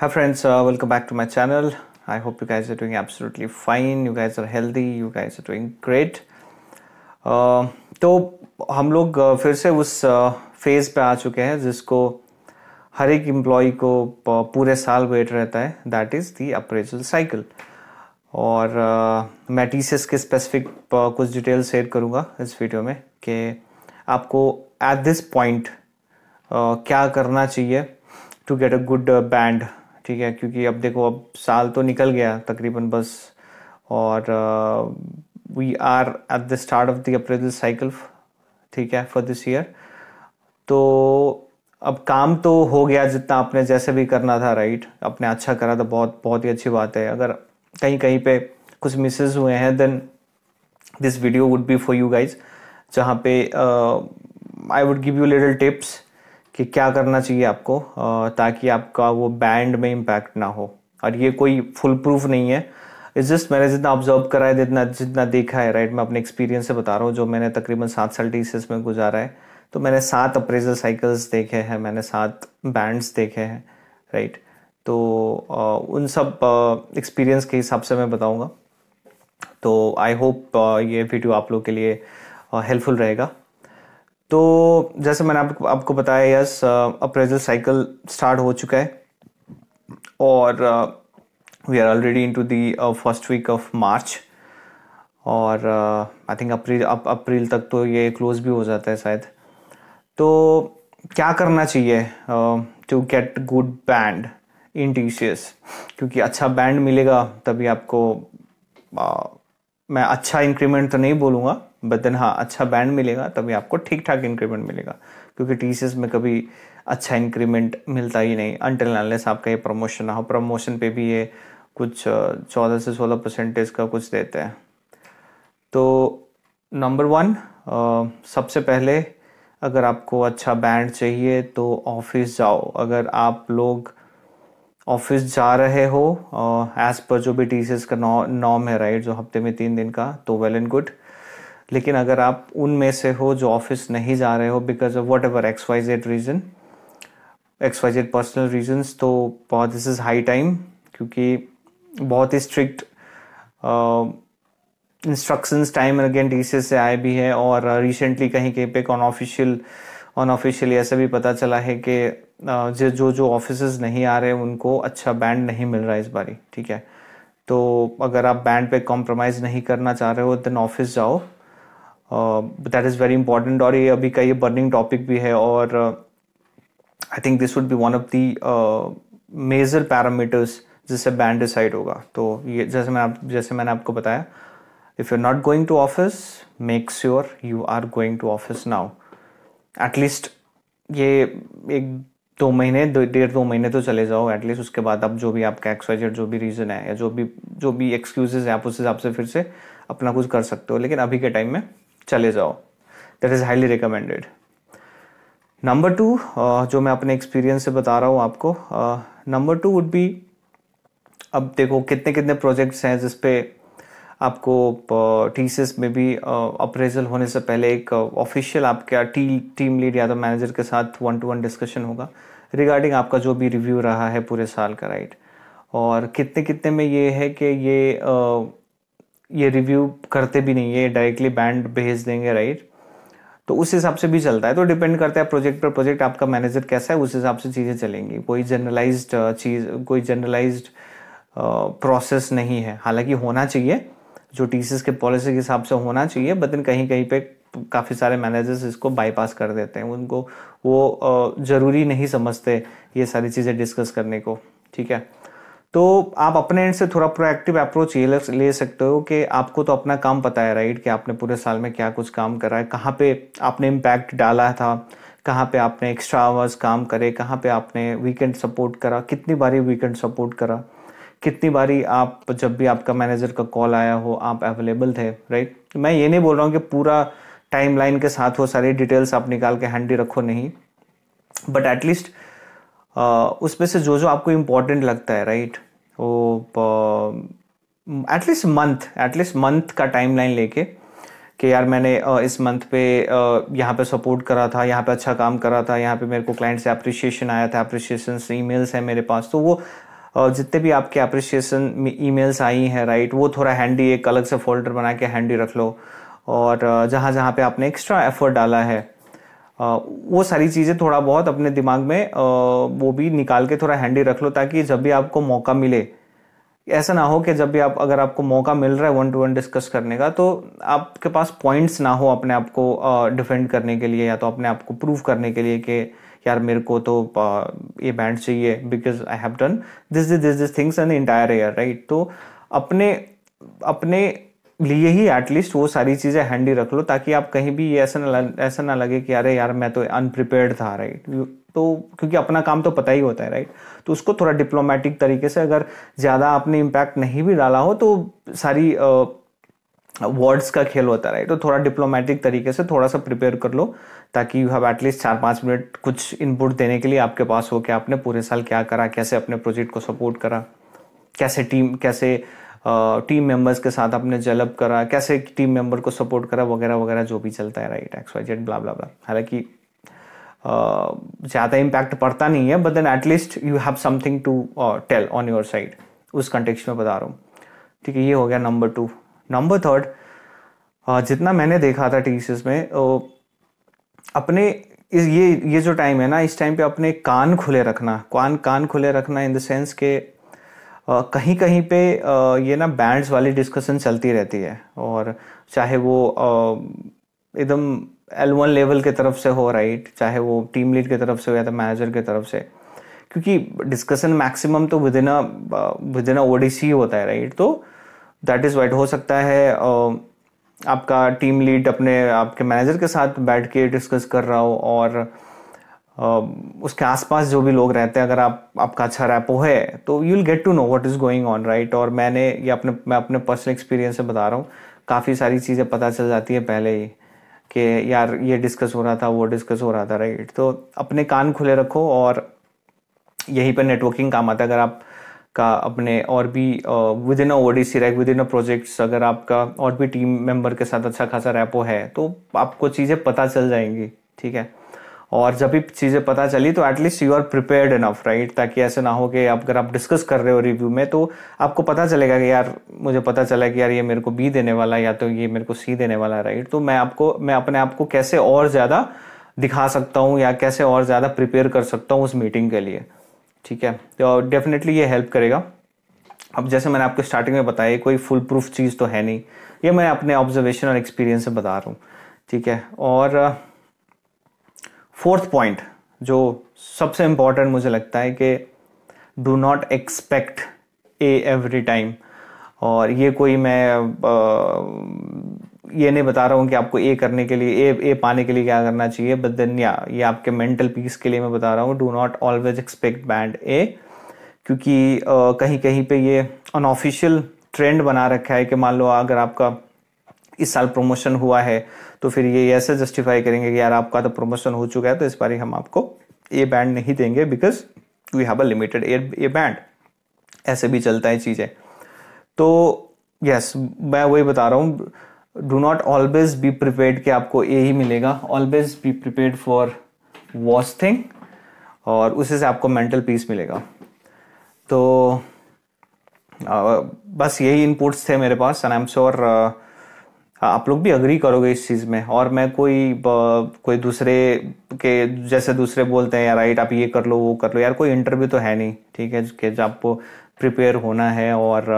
hi friends uh, welcome back to my channel i hope you guys are doing absolutely fine you guys are healthy you guys are doing great uh, तो हम लोग uh, फिर से उस phase uh, पे आ चुके हैं जिसको हर एक एम्प्लॉय को पूरे साल वेट रहता है that is the appraisal cycle और मैं टीसीएस के स्पेसिफिक कुछ डिटेल शेयर करूँगा इस वीडियो में कि आपको एट दिस पॉइंट क्या करना चाहिए to get a good band ठीक है क्योंकि अब देखो अब साल तो निकल गया तकरीबन बस और we are at the start of the appraisal cycle ठीक है फॉर दिस ईयर तो अब काम तो हो गया जितना आपने जैसे भी करना था राइट आपने अच्छा करा तो बहुत बहुत ही अच्छी बात है अगर कहीं कहीं पे कुछ मिसेज हुए हैं then this video would be for you guys जहाँ पे I would give you little tips कि क्या करना चाहिए आपको ताकि आपका वो बैंड में इम्पैक्ट ना हो और ये कोई फुल प्रूफ नहीं है इस जस्ट मैंने जितना ऑब्जर्व करा है जितना जितना देखा है राइट मैं अपने एक्सपीरियंस से बता रहा हूँ जो मैंने तकरीबन सात साल टीसीस में गुजारा है तो मैंने सात अप्रेजल साइकिल्स देखे हैं मैंने सात बैंड्स देखे हैं राइट तो आ, उन सब एक्सपीरियंस के हिसाब से मैं बताऊँगा तो आई होप ये वीडियो आप लोग के लिए हेल्पफुल रहेगा तो जैसे मैंने आपको आपको बताया यस अप्रेजल साइकिल स्टार्ट हो चुका है और we are already in to the first week of March और आई थिंक अप्रैल अप्रैल तक तो ये क्लोज भी हो जाता है शायद तो क्या करना चाहिए to get good band in T क्योंकि अच्छा बैंड मिलेगा तभी आपको uh, मैं अच्छा इंक्रीमेंट तो नहीं बोलूँगा बट देन हाँ अच्छा बैंड मिलेगा तभी आपको ठीक ठाक इंक्रीमेंट मिलेगा क्योंकि टी में कभी अच्छा इंक्रीमेंट मिलता ही नहीं अनटिल अनलेस आपका ये प्रमोशन ना हो प्रमोशन पे भी ये कुछ चौदह से सोलह परसेंटेज का कुछ देते हैं तो नंबर वन सबसे पहले अगर आपको अच्छा बैंड चाहिए तो ऑफिस जाओ अगर आप लोग ऑफिस जा रहे हो एज पर जो भी टी का नॉम है राइट जो हफ्ते में तीन दिन का तो वेल एंड गुड लेकिन अगर आप उनमें से हो जो ऑफिस नहीं जा रहे हो because of whatever X Y Z reason X Y Z personal reasons तो बहुत दिस इज़ हाई टाइम क्योंकि बहुत ही strict instructions time and again डी से आए भी है और रिसेंटली uh, कहीं कहीं पे ऑफिशियल ऑन ऐसा भी पता चला है कि uh, जो जो ऑफिस नहीं आ रहे हैं उनको अच्छा बैंड नहीं मिल रहा है इस बारी ठीक है तो अगर आप बैंड पे कॉम्प्रोमाइज़ नहीं करना चाह रहे हो देन ऑफिस जाओ दैट इज़ वेरी इंपॉर्टेंट और ये अभी का ये बर्निंग टॉपिक भी है और I think this would be one of the major parameters जिससे बैंड डिसाइड होगा तो ये जैसे मैं आप जैसे मैंने आपको बताया if you are not going to office make sure you are going to office now at least ये एक दो महीने डेढ़ दो महीने तो चले जाओ एटलीस्ट उसके बाद आप जो भी आपका एक्सवाइजेड जो भी रीज़न है या जो भी जो भी एक्सक्यूजेज है आप उस हिसाब से फिर से अपना कुछ कर सकते हो लेकिन अभी के टाइम में चले जाओ that is highly recommended number two जो मैं अपने एक्सपीरियंस से बता रहा हूँ आपको नंबर टू वुड बी अब देखो कितने कितने प्रोजेक्ट्स हैं जिसपे आपको टीसीस uh, में भी अप्रेजल uh, होने से पहले एक ऑफिशियल uh, आपका टी, टीम लीड या तो मैनेजर के साथ वन टू वन डिस्कशन होगा रिगार्डिंग आपका जो भी रिव्यू रहा है पूरे साल का राइट और कितने कितने में ये है कि ये ये रिव्यू करते भी नहीं है डायरेक्टली बैंड भेज देंगे राइट तो उस हिसाब से भी चलता है तो डिपेंड करता है प्रोजेक्ट पर प्रोजेक्ट आपका मैनेजर कैसा है उस हिसाब से चीज़ें चलेंगी कोई जनरलाइज uh, चीज़ कोई जनरलाइज प्रोसेस uh, नहीं है हालांकि होना चाहिए जो टी के पॉलिसी के हिसाब से होना चाहिए बट कहीं कहीं पे काफ़ी सारे मैनेजर्स इसको बाईपास कर देते हैं उनको वो uh, ज़रूरी नहीं समझते ये सारी चीज़ें डिस्कस करने को ठीक है तो आप अपने एंड से थोड़ा प्रोएक्टिव अप्रोच ये ले सकते हो कि आपको तो अपना काम पता है राइट कि आपने पूरे साल में क्या कुछ काम करा है कहाँ पे आपने इम्पैक्ट डाला था कहाँ पे आपने एक्स्ट्रा आवर्स काम करे कहाँ पे आपने वीकेंड सपोर्ट करा कितनी बारी वीकेंड सपोर्ट करा कितनी बारी आप जब भी आपका मैनेजर का कॉल आया हो आप अवेलेबल थे राइट तो मैं ये नहीं बोल रहा हूँ कि पूरा टाइम लाइन के साथ वो सारी डिटेल्स आप निकाल के हैंडी रखो नहीं बट एटलीस्ट उसमें से जो जो आपको इम्पोर्टेंट लगता है राइट वो एटलीस्ट मंथ एटलीस्ट मंथ का टाइम लाइन लेके कि यार मैंने इस मंथ पे यहाँ पे सपोर्ट करा था यहाँ पे अच्छा काम करा था यहाँ पे मेरे को क्लाइंट से अप्रिशिएशन आया था अप्रिशिएशन मेल्स हैं मेरे पास तो वो जितने भी आपके अप्रिशिएशन मेल्स आई हैं राइट वो थोड़ा हैंडी एक अलग से फोल्डर बना के हैंडी रख लो और जहाँ जहाँ पे आपने एक्स्ट्रा एफर्ट डाला है वो सारी चीज़ें थोड़ा बहुत अपने दिमाग में वो भी निकाल के थोड़ा हैंडी रख लो ताकि जब भी आपको मौका मिले ऐसा ना हो कि जब भी आप अगर आपको मौका मिल रहा है वन टू वन डिस्कस करने का तो आपके पास पॉइंट्स ना हो अपने आप को डिफेंड करने के लिए या तो अपने आप को प्रूव करने के लिए कि यार मेरे को तो ये बैंड चाहिए because I have done this this this things an entire year right तो अपने अपने लिए ही एटलीस्ट वो सारी चीज़ें हैंडी रख लो ताकि आप कहीं भी ऐसा ना ऐसा ना लगे कि अरे यार मैं तो अनप्रिपेयर्ड था राइट तो क्योंकि अपना काम तो पता ही होता है राइट तो उसको थोड़ा डिप्लोमेटिक तरीके से अगर ज़्यादा आपने इम्पैक्ट नहीं भी डाला हो तो सारी वर्ड्स का खेल होता है राइट तो थोड़ा डिप्लोमेटिक तरीके से थोड़ा सा प्रिपेयर कर लो ताकि यू हैव एटलीस्ट चार पाँच मिनट कुछ इनपुट देने के लिए आपके पास हो कि आपने पूरे साल क्या करा कैसे अपने प्रोजेक्ट को सपोर्ट करा कैसे टीम कैसे टीम मेंबर्स के साथ आपने जलब करा कैसे टीम मेंबर को सपोर्ट करा वगैरह वगैरह जो भी चलता है right X Y Z blah हालांकि ज़्यादा इम्पैक्ट पड़ता नहीं है but then at least you have something to tell on your side उस कंटेक्स में बता रहा हूँ ठीक है ये हो गया नंबर टू नंबर थर्ड जितना मैंने देखा था टीसीस में अपने इस ये ये जो टाइम है ना इस टाइम पे अपने कान खुले रखना कान कान खुले रखना इन द सेंस के कहीं कहीं पे ये ना बैंड्स वाली डिस्कशन चलती रहती है और चाहे वो एकदम एल वन लेवल की तरफ से हो राइट चाहे वो टीम लीड की तरफ से हो या तो मैनेजर की तरफ से क्योंकि डिस्कशन मैक्सिमम तो within a within a ODC होता है राइट तो दैट इज़ वाइट हो सकता है आपका टीम लीड अपने आपके मैनेजर के साथ बैठ के डिस्कस कर रहा हो और Um, उसके आसपास जो भी लोग रहते हैं अगर आप आपका अच्छा रैपो है तो you will get to know what is going on right और मैंने ये अपने मैं अपने पर्सनल एक्सपीरियंस से बता रहा हूँ काफ़ी सारी चीज़ें पता चल जाती है पहले ही कि यार ये डिस्कस हो रहा था वो डिस्कस हो रहा था राइट तो अपने कान खुले रखो और यहीं पर नेटवर्किंग काम आता है अगर आप का अपने और भी within a O D C rack within a projects अगर आपका और भी टीम मेंबर के साथ अच्छा खासा रैपो है तो आपको चीज़ें पता चल जाएंगी ठीक है और जब भी चीज़ें पता चली तो at least you are prepared enough right ताकि ऐसे ना हो कि आप अगर आप डिस्कस कर रहे हो रिव्यू में तो आपको पता चलेगा कि यार मुझे पता चला कि यार ये मेरे को बी देने वाला है या तो ये मेरे को सी देने वाला है राइट तो मैं आपको मैं अपने आप को कैसे और ज़्यादा दिखा सकता हूँ या कैसे और ज़्यादा प्रिपेयर कर सकता हूँ उस मीटिंग के लिए ठीक है तो डेफिनेटली ये हेल्प करेगा अब जैसे मैंने आपको स्टार्टिंग में बताया कोई फुल प्रूफ चीज़ तो है नहीं ये मैं अपने ऑब्जर्वेशन और एक्सपीरियंस से बता रहा हूँ ठीक है और फोर्थ पॉइंट जो सबसे इम्पॉर्टेंट मुझे लगता है कि do not expect A every time और ये कोई मैं आ, ये नहीं बता रहा हूँ कि आपको ए करने के लिए ए ए पाने के लिए क्या करना चाहिए बट देन या ये आपके मेंटल पीस के लिए मैं बता रहा हूँ do not always expect band A क्योंकि आ, कहीं कहीं पे ये अनऑफिशियल ट्रेंड बना रखा है कि मान लो अगर आपका इस साल प्रमोशन हुआ है तो फिर ये ऐसे जस्टिफाई करेंगे कि यार आपका तो प्रमोशन हो चुका है तो इस बार हम आपको ये बैंड नहीं देंगे because we have a limited ये बैंड ऐसे भी चलता है चीज़ें तो यस yes, मैं वही बता रहा हूँ do not always be prepared कि आपको ए ही मिलेगा always be prepared for watch thing और उसी से आपको मेंटल पीस मिलेगा तो आ, बस यही इनपुट्स थे मेरे पास एंड आई एम श्योर हाँ, आप लोग भी अग्री करोगे इस चीज़ में और मैं कोई कोई दूसरे के जैसे दूसरे बोलते हैं यार राइट आप ये कर लो वो कर लो यार कोई इंटरव्यू तो है नहीं ठीक है कि आपको प्रिपेयर होना है और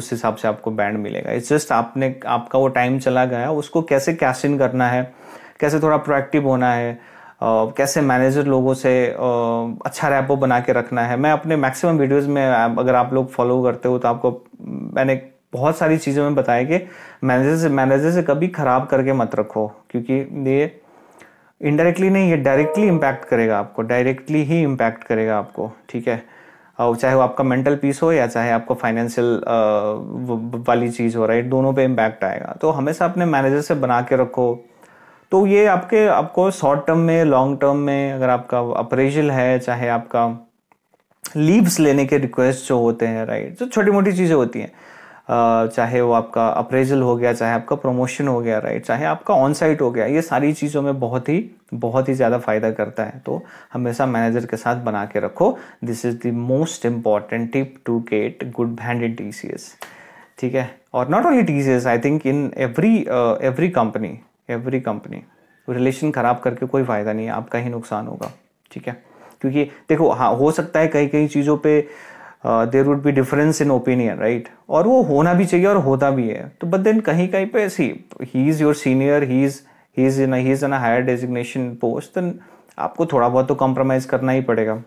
उस हिसाब से आपको बैंड मिलेगा इट्स जस्ट आपने आपका वो टाइम चला गया उसको कैसे कैश इन करना है कैसे थोड़ा प्रोएक्टिव होना है Uh, कैसे मैनेजर लोगों से uh, अच्छा रैपो बना के रखना है मैं अपने मैक्सिमम वीडियोस में अगर आप लोग फॉलो करते हो तो आपको मैंने बहुत सारी चीज़ों में बताएंगे कि मैनेजर से मैनेजर से कभी ख़राब करके मत रखो क्योंकि ये इनडायरेक्टली नहीं ये डायरेक्टली इम्पैक्ट करेगा आपको डायरेक्टली ही इम्पैक्ट करेगा आपको ठीक है और चाहे वो आपका मेंटल पीस हो या चाहे आपका फाइनेंशियल वाली चीज़ हो राइट दोनों पे इम्पैक्ट आएगा तो हमेशा अपने मैनेजर से बना के रखो तो ये आपके आपको शॉर्ट टर्म में लॉन्ग टर्म में अगर आपका अप्रेजल है चाहे आपका लीव्स लेने के रिक्वेस्ट जो होते हैं राइट जो छोटी मोटी चीज़ें होती हैं चाहे वो आपका अप्रेजल हो गया चाहे आपका प्रमोशन हो गया राइट चाहे आपका ऑन साइट हो गया ये सारी चीज़ों में बहुत ही बहुत ही ज़्यादा फायदा करता है तो हमेशा मैनेजर के साथ बना के रखो this is the most important tip to get good band in T ठीक है और not only T C S I think in every every company every company relation ख़राब करके कोई फ़ायदा नहीं है आपका ही नुकसान होगा ठीक है क्योंकि देखो हाँ हो सकता है कई कई चीज़ों पे there would be difference in opinion right और वो होना भी चाहिए और होता भी है तो बट देन कहीं कहीं पे ऐसी ही is your senior he is he is in he is in higher designation post then आपको थोड़ा बहुत तो कॉम्प्रोमाइज़ करना ही पड़ेगा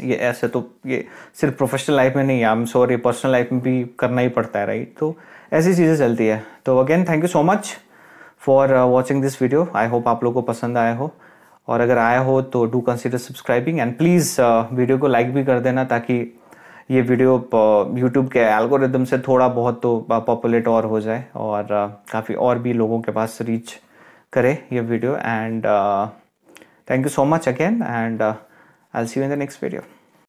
ये ऐसे तो ये सिर्फ प्रोफेशनल लाइफ में नहीं I am sorry personal life में भी करना ही पड़ता है राइट तो ऐसी चीज़ें चलती है तो again thank you so much for watching this video I hope आप लोग को पसंद आया हो और अगर आया हो तो do consider subscribing and please video को लाइक भी कर देना ताकि ये वीडियो यूट्यूब uh, के एल्गोरिदम से थोड़ा बहुत तो पॉपुलेट uh, और हो जाए और uh, काफ़ी और भी लोगों के पास रीच करे ये video and thank you so much again and I see you in the next video